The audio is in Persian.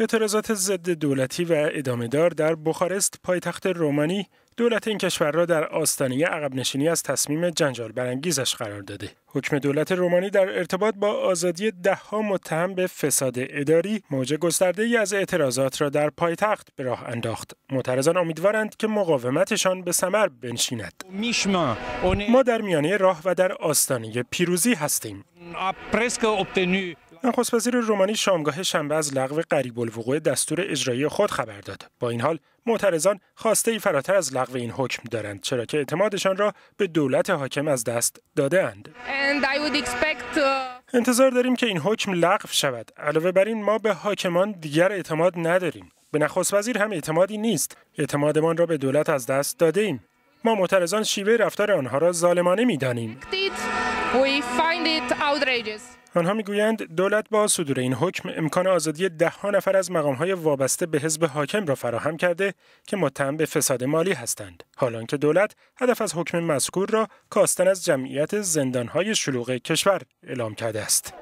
اعتراضات ضد دولتی و دار در بخارست پایتخت رومانی دولت این کشور را در آستانه عقب نشینی از تصمیم جنجال برانگیزش قرار داده. حکم دولت رومانی در ارتباط با آزادی دهها متهم به فساد اداری موج گسترده ای از اعتراضات را در پایتخت به راه انداخت. معترضان امیدوارند که مقاومتشان به ثمر بنشیند. ما در میانه راه و در آستانه پیروزی هستیم. نخست وزیر رومانی شامگاه شنبه از لغو قریب الوقوع دستور اجرایی خود خبر داد. با این حال معترضان خواسته ای فراتر از لغو این حکم دارند چرا که اعتمادشان را به دولت حاکم از دست دادهاند. اند. Uh, انتظار داریم که این حکم لغو شود. علاوه بر این ما به حاکمان دیگر اعتماد نداریم. به نخست وزیر هم اعتمادی نیست. اعتمادمان را به دولت از دست داده ایم. ما معترضان شیوه رفتار آنها را ظالمانه دانیم. آنها میگویند دولت با صدور این حکم امکان آزادی ده ها نفر از مقام های وابسته به حزب حاکم را فراهم کرده که متهم به فساد مالی هستند حالان که دولت هدف از حکم مذکور را کاستن از جمعیت زندان های شلوغ کشور اعلام کرده است